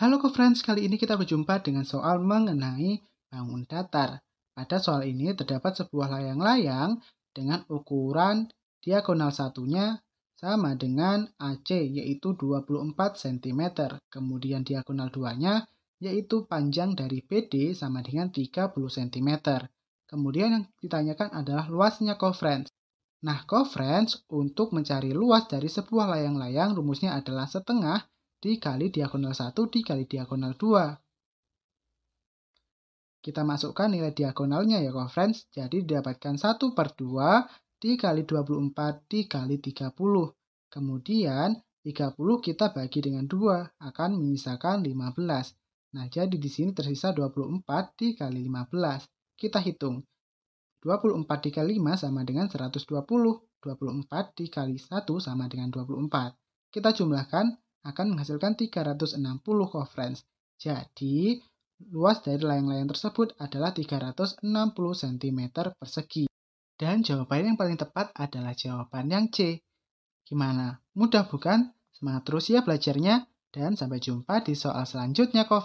Halo ke friends kali ini kita berjumpa dengan soal mengenai bangun datar. Pada soal ini terdapat sebuah layang-layang dengan ukuran diagonal satunya sama dengan AC yaitu 24 cm. Kemudian diagonal duanya yaitu panjang dari BD sama dengan 30 cm. Kemudian yang ditanyakan adalah luasnya co Nah, co untuk mencari luas dari sebuah layang-layang rumusnya adalah setengah dikali diagonal 1 dikali diagonal 2. Kita masukkan nilai diagonalnya ya, conference. Jadi didapatkan 1 per 2 dikali 24 dikali 30. Kemudian 30 kita bagi dengan 2 akan menyisakan 15. Nah, jadi di sini tersisa 24 dikali 15. Kita hitung. 24 dikali 5 sama dengan 120. 24 dikali 1 sama dengan 24. Kita jumlahkan akan menghasilkan 360 coverage. Jadi, luas dari layang-layang tersebut adalah 360 cm persegi. Dan jawaban yang paling tepat adalah jawaban yang C. Gimana? Mudah bukan? Semangat terus ya belajarnya, dan sampai jumpa di soal selanjutnya, co